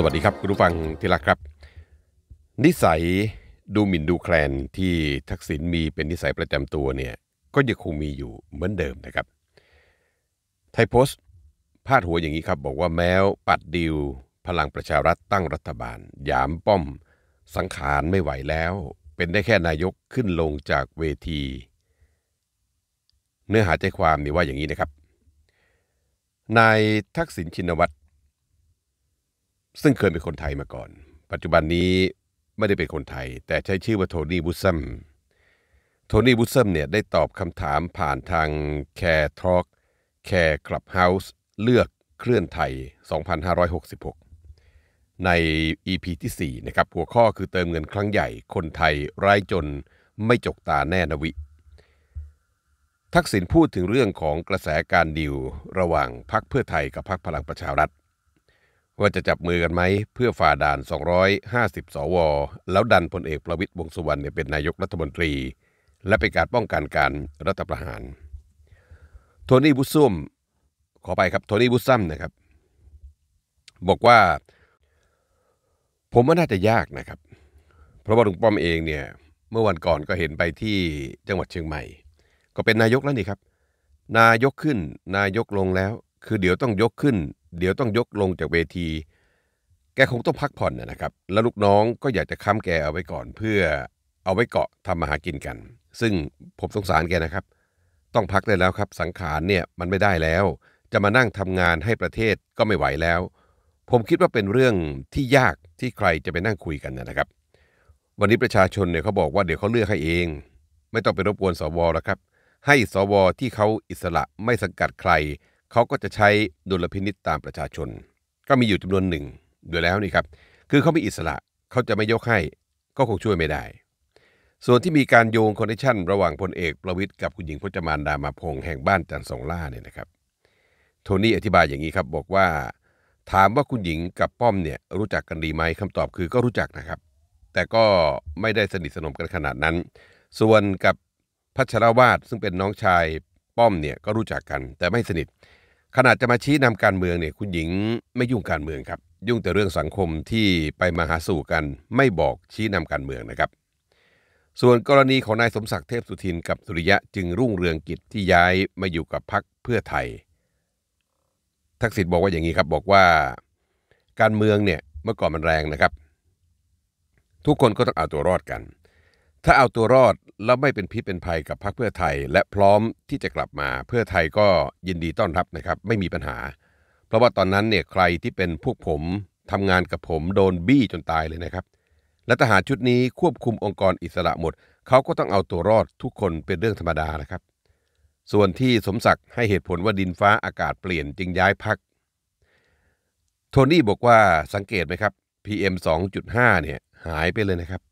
สวัสดีครับคุณผู้ฟังที่รักครับ นิสัยดูหมิ่นดูแคลนที่ทักษิณมีเป็นนิสัยประจำตัวเนี่ยก็ยังคงมีอยู่เหมือนเดิมนะครับ ไทยโพสต์พาดหัวอย่างนี้ครับ บอกว่าแม้วปัดดิวพลังประชารัฐตั้งรัฐบาล ยามป้อมสังขารไม่ไหวแล้ว เป็นได้แค่นายกขึ้นลงจากเวที เนื้อหาใจความนี่ว่าอย่างนี้นะครับ นายทักษิณชินวัตรซึ่งเคยเป็นคนไทยมาก่อน ปัจจุบันนี้ไม่ได้เป็นคนไทย แต่ใช้ชื่อว่าโทนี่บุซัม โทนี่บุซัมเนี่ยได้ตอบคำถามผ่านทาง Care Talk Care Clubhouse เลือกเคลื่อนไทย 2566 ใน EP ที่4นะครับ หัวข้อคือเติมเงินครั้งใหญ่คนไทยไร้จนไม่จกตาแน่นวิ ทักษิณพูดถึงเรื่องของกระแสการดิวระหว่างพักเพื่อไทยกับพักพลังประชารัฐว่าจะจับมือกันไหมเพื่อฝ่าด่าน 250 สว แล้วดันพลเอกประวิตยวงสุวรรณเนี่ยเป็นนายกรัฐมนตรี และเป็นการป้องกันการรัฐประหาร โทนี่บุซุมขอไปครับโทนี่บุซัมนะครับ บอกว่าผมว่าน่าจะยากนะครับ เพราะว่าลุงป้อมเองเนี่ยเมื่อวันก่อนก็เห็นไปที่จังหวัดเชียงใหม่ ก็เป็นนายกแล้วนี่ครับ นายกขึ้นนายกลงแล้วคือเดี๋ยวต้องยกขึ้น เดี๋ยวต้องยกลงจากเวที แกคงต้องพักผ่อนนะครับ แล้วลูกน้องก็อยากจะค้ำแก เอาไว้ก่อนเพื่อเอาไว้เกาะทำมาหากินกัน ซึ่งผมสงสารแกนะครับ ต้องพักได้แล้วครับ สังขารเนี่ยมันไม่ได้แล้ว จะมานั่งทำงานให้ประเทศก็ไม่ไหวแล้ว ผมคิดว่าเป็นเรื่องที่ยากที่ใครจะไปนั่งคุยกันนะครับ วันนี้ประชาชนเนี่ยเขาบอกว่าเดี๋ยวเขาเลือกให้เอง ไม่ต้องไปรบกวนสวแล้วครับ ให้สวที่เขาอิสระไม่สังกัดใครเขาก็จะใช้ดุลพินิษตามประชาชน ก็มีอยู่จำนวนหนึ่งอยู่แล้วนี่ครับคือเขาไม่อิสระเขาจะไม่ยกให้ก็คงช่วยไม่ได้ ส่วนที่มีการโยงคอนเนคชั่นระหว่างพลเอกประวิทย์กับคุณหญิงพจมานดามาพงแห่งบ้านจันทรสองล่าเนี่ยนะครับ โทนี่อธิบายอย่างนี้ครับ บอกว่า ถามว่าคุณหญิงกับป้อมเนี่ยรู้จักกันดีไหมคำตอบคือก็รู้จักนะครับ แต่ก็ไม่ได้สนิทสนมกันขนาดนั้น ส่วนกับพัชรวาดซึ่งเป็นน้องชายป้อมเนี่ยก็รู้จักกันแต่ไม่สนิทขนาดจะมาชี้นำการเมืองเนี่ยคุณหญิงไม่ยุ่งการเมืองครับยุ่งแต่เรื่องสังคมที่ไปมาหาสู่กัน ไม่บอกชี้นำการเมืองนะครับ ส่วนกรณีของนายสมศักดิ์เทพสุทินกับสุริยะจึงรุ่งเรืองกิจที่ย้ายมาอยู่กับพักเพื่อไทยทักษิณบอกว่าอย่างนี้ครับบอกว่าการเมืองเนี่ยเมื่อก่อนมันแรงนะครับ ทุกคนก็ต้องเอาตัวรอดกันถ้าเอาตัวรอดแล้วไม่เป็นพิษเป็นภัยกับพรรคเพื่อไทยและพร้อมที่จะกลับมาเพื่อไทยก็ยินดีต้อนรับนะครับ ไม่มีปัญหา เพราะว่าตอนนั้นเนี่ยใครที่เป็นพวกผมทำงานกับผมโดนบี้จนตายเลยนะครับ และทหารชุดนี้ควบคุมองค์กรอิสระหมด เขาก็ต้องเอาตัวรอดทุกคนเป็นเรื่องธรรมดานะครับ ส่วนที่สมศักดิ์ให้เหตุผลว่าดินฟ้าอากาศเปลี่ยนจึงย้ายพักโทนี่บอกว่าสังเกตไหมครับ PM 2.5เนี่ยหายไปเลยนะครับ